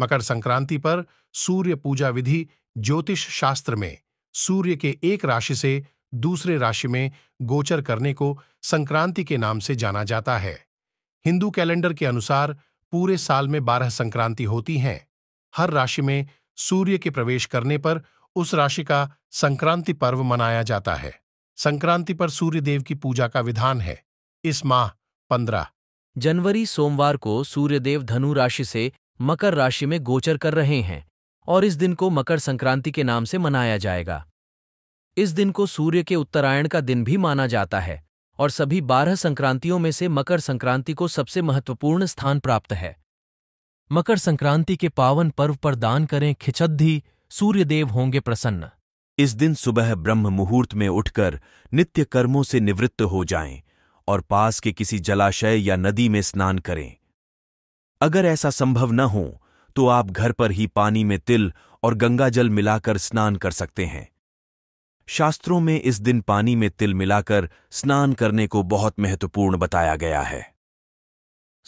मकर संक्रांति पर सूर्य पूजा विधि ज्योतिष शास्त्र में सूर्य के एक राशि से दूसरे राशि में गोचर करने को संक्रांति के नाम से जाना जाता है हिंदू कैलेंडर के अनुसार पूरे साल में बारह संक्रांति होती हैं हर राशि में सूर्य के प्रवेश करने पर उस राशि का संक्रांति पर्व मनाया जाता है संक्रांति पर सूर्य देव की पूजा का विधान है इस माह पंद्रह जनवरी सोमवार को सूर्यदेव धनु राशि से मकर राशि में गोचर कर रहे हैं और इस दिन को मकर संक्रांति के नाम से मनाया जाएगा इस दिन को सूर्य के उत्तरायण का दिन भी माना जाता है और सभी बारह संक्रांतियों में से मकर संक्रांति को सबसे महत्वपूर्ण स्थान प्राप्त है मकर संक्रांति के पावन पर्व पर दान करें खिचद्धि सूर्यदेव होंगे प्रसन्न इस दिन सुबह ब्रह्म मुहूर्त में उठकर नित्य कर्मों से निवृत्त हो जाएं और पास के किसी जलाशय या नदी में स्नान करें अगर ऐसा संभव न हो तो आप घर पर ही पानी में तिल और गंगाजल मिलाकर स्नान कर सकते हैं शास्त्रों में इस दिन पानी में तिल मिलाकर स्नान करने को बहुत महत्वपूर्ण बताया गया है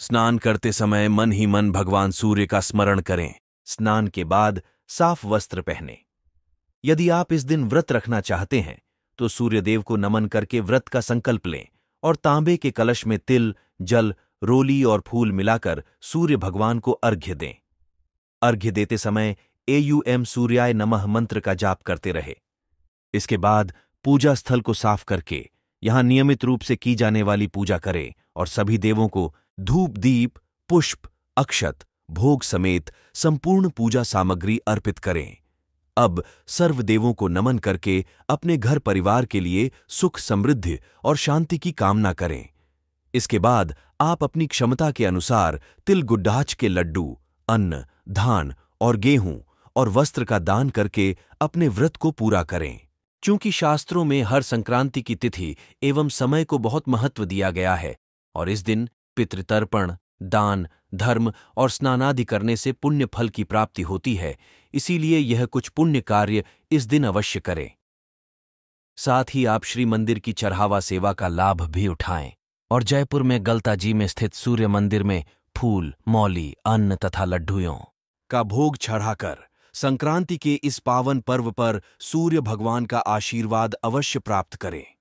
स्नान करते समय मन ही मन भगवान सूर्य का स्मरण करें स्नान के बाद साफ वस्त्र पहने यदि आप इस दिन व्रत रखना चाहते हैं तो सूर्यदेव को नमन करके व्रत का संकल्प लें और तांबे के कलश में तिल जल रोली और फूल मिलाकर सूर्य भगवान को अर्घ्य दें अर्घ्य देते समय एयूएम सूर्याय नमः मंत्र का जाप करते रहे इसके बाद पूजा स्थल को साफ करके यहां नियमित रूप से की जाने वाली पूजा करें और सभी देवों को धूप दीप पुष्प अक्षत भोग समेत संपूर्ण पूजा सामग्री अर्पित करें अब सर्व देवों को नमन करके अपने घर परिवार के लिए सुख समृद्धि और शांति की कामना करें इसके बाद आप अपनी क्षमता के अनुसार तिल गुड्डाच के लड्डू अन्न धान और गेहूं और वस्त्र का दान करके अपने व्रत को पूरा करें चूंकि शास्त्रों में हर संक्रांति की तिथि एवं समय को बहुत महत्व दिया गया है और इस दिन पितृतर्पण दान धर्म और स्नानादि करने से पुण्य फल की प्राप्ति होती है इसीलिए यह कुछ पुण्य कार्य इस दिन अवश्य करें साथ ही आप श्री मंदिर की चढ़ावा सेवा का लाभ भी उठाएं और जयपुर में गलताजी में स्थित सूर्य मंदिर में फूल मौली अन्न तथा लड्डुयों का भोग चढ़ाकर संक्रांति के इस पावन पर्व पर सूर्य भगवान का आशीर्वाद अवश्य प्राप्त करें